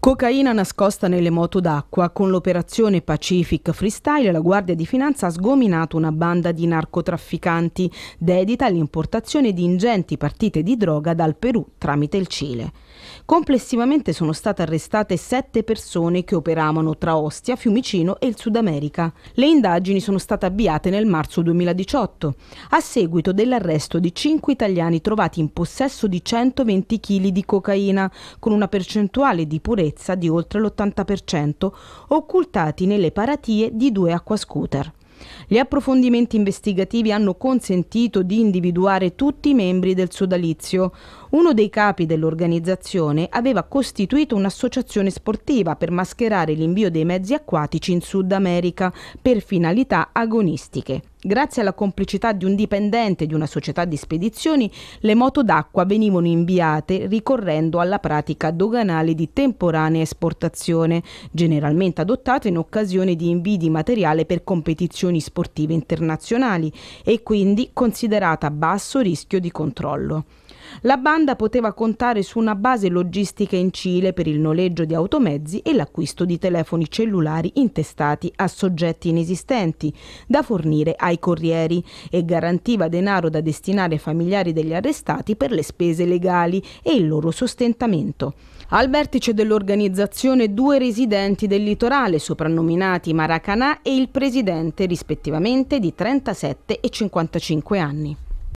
Cocaina nascosta nelle moto d'acqua. Con l'operazione Pacific Freestyle la Guardia di Finanza ha sgominato una banda di narcotrafficanti dedita all'importazione di ingenti partite di droga dal Perù tramite il Cile. Complessivamente sono state arrestate sette persone che operavano tra Ostia, Fiumicino e il Sud America. Le indagini sono state avviate nel marzo 2018, a seguito dell'arresto di cinque italiani trovati in possesso di 120 kg di cocaina, con una percentuale di purezza salvezza di oltre l'80%, occultati nelle paratie di due acquascooter. Gli approfondimenti investigativi hanno consentito di individuare tutti i membri del sodalizio. Uno dei capi dell'organizzazione aveva costituito un'associazione sportiva per mascherare l'invio dei mezzi acquatici in Sud America per finalità agonistiche. Grazie alla complicità di un dipendente di una società di spedizioni, le moto d'acqua venivano inviate ricorrendo alla pratica doganale di temporanea esportazione, generalmente adottata in occasione di invii di materiale per competizioni sportive internazionali e quindi considerata a basso rischio di controllo. La banda poteva contare su una base logistica in Cile per il noleggio di automezzi e l'acquisto di telefoni cellulari intestati a soggetti inesistenti da fornire ai corrieri e garantiva denaro da destinare ai familiari degli arrestati per le spese legali e il loro sostentamento. Al vertice dell'organizzazione due residenti del litorale, soprannominati Maracanà e il presidente rispettivamente di 37 e 55 anni.